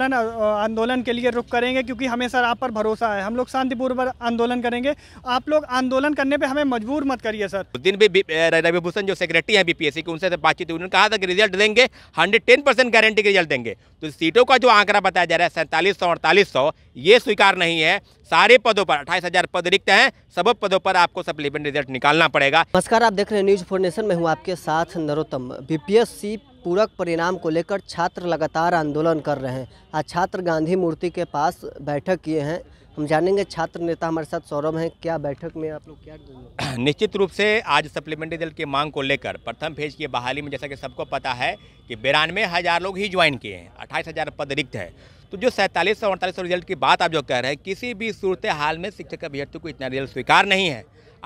आंदोलन के लिए रुख करेंगे क्योंकि हमें सर आप पर भरोसा है हम लोग शांतिपूर्वक आंदोलन करेंगे आप लोग आंदोलन करने पे हमें मजबूर मत करिए सर उस दिन भी रविभूषण जो सेक्रेटरी है बीपीएससी की उनसे तो बातचीत हुई उन्होंने कहा था कि रिजल्ट देंगे हंड्रेड टेन परसेंट गारंटी के रिजल्ट देंगे तो सीटों का जो आंकड़ा बताया जा रहा है सैंतालीस सौ अड़तालीस सौ ये स्वीकार नहीं है सारे पदों पर अट्ठाईस हजार पद रिक्त हैं सब पदों पर आपको सप्लीमेंट रिजल्ट निकालना पड़ेगा नमस्कार आप देख रहे हैं न्यूज फोर नेशन में हूँ आपके साथ नरोत्तम बीपीएससी पूरक परिणाम को लेकर छात्र लगातार आंदोलन कर रहे हैं आज छात्र गांधी मूर्ति के पास बैठक किए हैं हम जानेंगे छात्र नेता हमारे साथ सौरभ हैं क्या बैठक में आप लोग क्या निश्चित रूप से आज सप्लीमेंट्री दल की मांग को लेकर प्रथम फेज की बहाली में जैसा कि सबको पता है कि बिरानवे हज़ार लोग ही ज्वाइन किए हैं अट्ठाईस हज़ार पद रिक्त है तो जो सैंतालीस सौ अड़तालीस सौ रिजल्ट की बात आप जो कह रहे हैं किसी भी सूरत हाल में शिक्षक अभ्यर्थी को इतना रिजल्ट स्वीकार नहीं है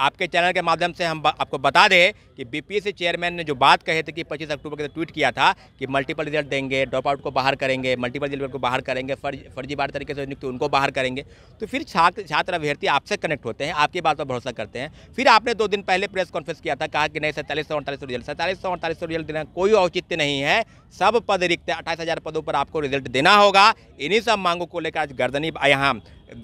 आपके चैनल के माध्यम से हम आपको बता दें कि बीपीएससी चेयरमैन ने जो बात कहे थे कि 25 अक्टूबर के तो ट्वीट किया था कि मल्टीपल रिजल्ट देंगे ड्रॉप आउट को बाहर करेंगे मल्टीपल रिजल्ट को बाहर करेंगे फर्ज फर्जीवार तरीके से नियुक्ति उनको बाहर करेंगे तो फिर छात्र छात्र अभ्यर्थी आपसे कनेक्ट होते हैं आपकी बात पर भरोसा करते हैं फिर आपने दो दिन पहले प्रेस कॉन्फ्रेंस किया था कहा कि नहीं सैंतालीस सौ अड़तालीस रिजल्ट सैंतालीस सौ अड़तालीस रिजल्ट देना कोई औचित्य नहीं है सब पद रिक्त अट्ठाईस हज़ार पदों पर आपको रिजल्ट देना होगा इन्हीं सब मांगों को लेकर आज गर्दनी यहाँ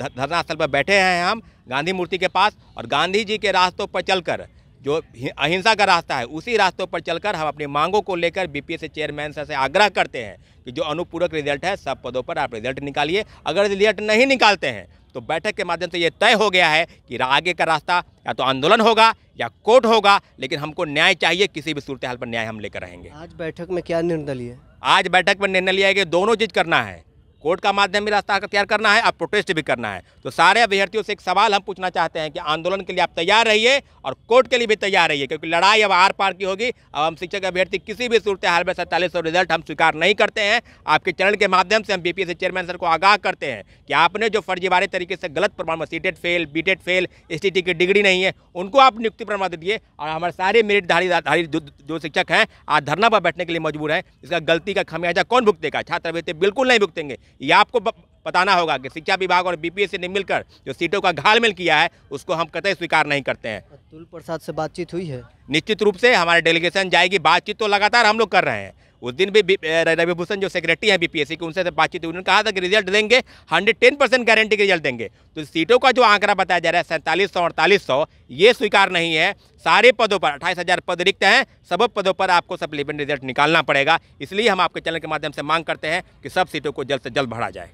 धरना स्थल पर बैठे हैं हम गांधी मूर्ति के पास और गांधी जी के रास्तों पर चलकर जो अहिंसा का रास्ता है उसी रास्तों पर चलकर हम अपनी मांगों को लेकर बी पी चेयरमैन सर से आग्रह करते हैं कि जो अनुपूरक रिजल्ट है सब पदों पर आप रिजल्ट निकालिए अगर रिजल्ट नहीं निकालते हैं तो बैठक के माध्यम से ये तय हो गया है कि आगे का रास्ता या तो आंदोलन होगा या कोर्ट होगा लेकिन हमको न्याय चाहिए किसी भी सूरत हाल पर न्याय हम लेकर रहेंगे आज बैठक में क्या निर्णय लिया आज बैठक में निर्णय लिया है कि दोनों चीज़ करना है कोर्ट का माध्यम भी रास्ता तैयार करना है आप प्रोटेस्ट भी करना है तो सारे अभ्यर्थियों से एक सवाल हम पूछना चाहते हैं कि आंदोलन के लिए आप तैयार रहिए और कोर्ट के लिए भी तैयार रहिए क्योंकि लड़ाई अब आर पार की होगी अब हम शिक्षक अभ्यर्थी किसी भी सूरत हाल में सैंतालीस रिजल्ट हम स्वीकार नहीं करते हैं आपके चैनल के माध्यम से हम बी चेयरमैन सर को आगाह करते हैं कि आपने जो फर्जीवाड़े तरीके से गलत प्रमाण C fail B fail S की डिग्री नहीं है उनको आप नियुक्ति प्रमाण दिए और हमारे सारे मेरिटधारी धारी जो शिक्षक हैं आज धरना पर बैठने के लिए मजबूर हैं इसका गलती का खमियाजा कौन भुगतेगा छात्रवृत्ति बिल्कुल नहीं भुगतेंगे ये आपको बताना होगा कि शिक्षा विभाग और बीपीएससी ने मिलकर जो सीटों का घालमेल किया है उसको हम कतई स्वीकार नहीं करते हैं अतुल प्रसाद से बातचीत हुई है निश्चित रूप से हमारे डेलीगेशन जाएगी बातचीत तो लगातार हम लोग कर रहे हैं उस दिन भी रविभूषण जो सेक्रेटरी हैं बीपीएससी की उनसे बातचीत हुई उन्होंने कहा था कि रिजल्ट देंगे हंड्रेड टेन परसेंट गारंटी के रिजल्ट देंगे तो सीटों का जो आंकड़ा बताया जा रहा है सैंतालीस सौ अड़तालीस सौ ये स्वीकार नहीं है सारे पदों पर अट्ठाईस हज़ार पद रिक्त हैं सब पदों पर आपको सप्लीमेंट रिजल्ट निकालना पड़ेगा इसलिए हम आपके चैनल के माध्यम से मांग करते हैं कि सब सीटों को जल्द से जल्द भरा जाए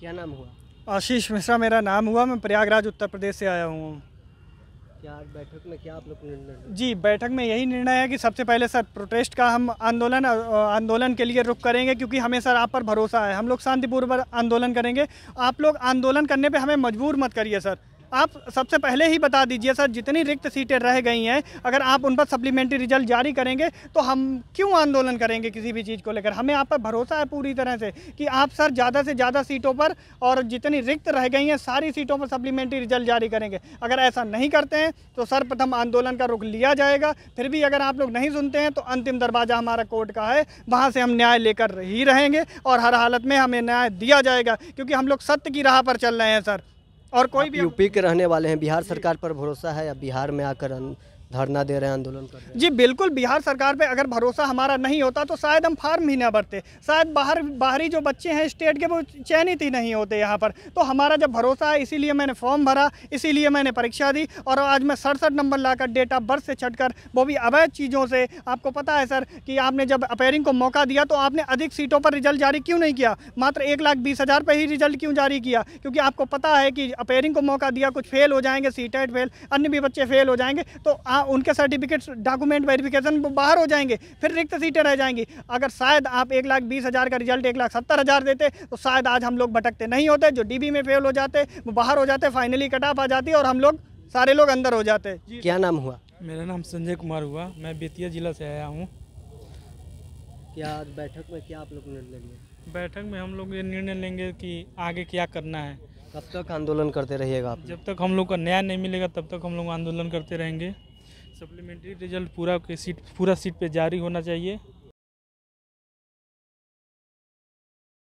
क्या नाम हुआ आशीष मिश्रा मेरा नाम हुआ मैं प्रयागराज उत्तर प्रदेश से आया हूँ क्या बैठक में क्या आप लोग निर्णय जी बैठक में यही निर्णय है कि सबसे पहले सर प्रोटेस्ट का हम आंदोलन आंदोलन के लिए रुख करेंगे क्योंकि हमें सर आप पर भरोसा है हम लोग शांतिपूर्वक आंदोलन करेंगे आप लोग आंदोलन करने पे हमें मजबूर मत करिए सर आप सबसे पहले ही बता दीजिए सर जितनी रिक्त सीटें रह गई हैं अगर आप उन पर सप्लीमेंट्री रिजल्ट जारी करेंगे तो हम क्यों आंदोलन करेंगे किसी भी चीज़ को लेकर हमें आप पर भरोसा है पूरी तरह से कि आप सर ज़्यादा से ज़्यादा सीटों पर और जितनी रिक्त रह गई हैं सारी सीटों पर सप्लीमेंट्री रिजल्ट जारी करेंगे अगर ऐसा नहीं करते हैं तो सर्वप्रथम आंदोलन का रुख लिया जाएगा फिर भी अगर आप लोग नहीं सुनते हैं तो अंतिम दरवाज़ा हमारा कोर्ट का है वहाँ से हम न्याय लेकर ही रहेंगे और हर हालत में हमें न्याय दिया जाएगा क्योंकि हम लोग सत्य की राह पर चल रहे हैं सर और कोई भी यूपी के रहने वाले हैं बिहार सरकार पर भरोसा है या बिहार में आकर धरना दे रहे हैं आंदोलन कर रहे हैं जी बिल्कुल बिहार सरकार पे अगर भरोसा हमारा नहीं होता तो शायद हम फार्म ही ना भरते शायद बाहर बाहरी जो बच्चे हैं स्टेट के वो चयनित ही नहीं होते यहाँ पर तो हमारा जब भरोसा है इसीलिए मैंने फॉर्म भरा इसीलिए मैंने परीक्षा दी और आज मैं सड़सठ नंबर लाकर डेट ऑफ बर्थ से कर वो भी अवैध चीज़ों से आपको पता है सर कि आपने जब अपेयरिंग को मौका दिया तो आपने अधिक सीटों पर रिजल्ट जारी क्यों नहीं किया मात्र एक लाख बीस हज़ार पर ही रिजल्ट क्यों जारी किया क्योंकि आपको पता है कि अपेयरिंग को मौका दिया कुछ फेल हो जाएंगे सीटेट फेल अन्य भी बच्चे फेल हो जाएंगे तो आ, हाँ, उनके सर्टिफिकेट डॉक्यूमेंट वेरिफिकेशन बाहर हो जाएंगे फिर रिक्त सीटें रह जाएंगी अगर शायद आप एक लाख बीस हज़ार का रिजल्ट एक लाख सत्तर हज़ार देते तो शायद आज हम लोग भटकते नहीं होते जो डीबी में फेल हो जाते वो बाहर हो जाते फाइनली कट ऑफ आ जाती और हम लोग सारे लोग अंदर हो जाते क्या नाम हुआ मेरा नाम संजय कुमार हुआ मैं बेतिया जिला से आया हूँ क्या बैठक में क्या आप लोग निर्णय लेंगे बैठक में हम लोग ये निर्णय लेंगे कि आगे क्या करना है कब तक आंदोलन करते रहिएगा आप जब तक हम लोग का न्याय नहीं मिलेगा तब तक हम लोग आंदोलन करते रहेंगे सप्लीमेंट्री रिजल्ट पूरा के सीट पूरा सीट पे जारी होना चाहिए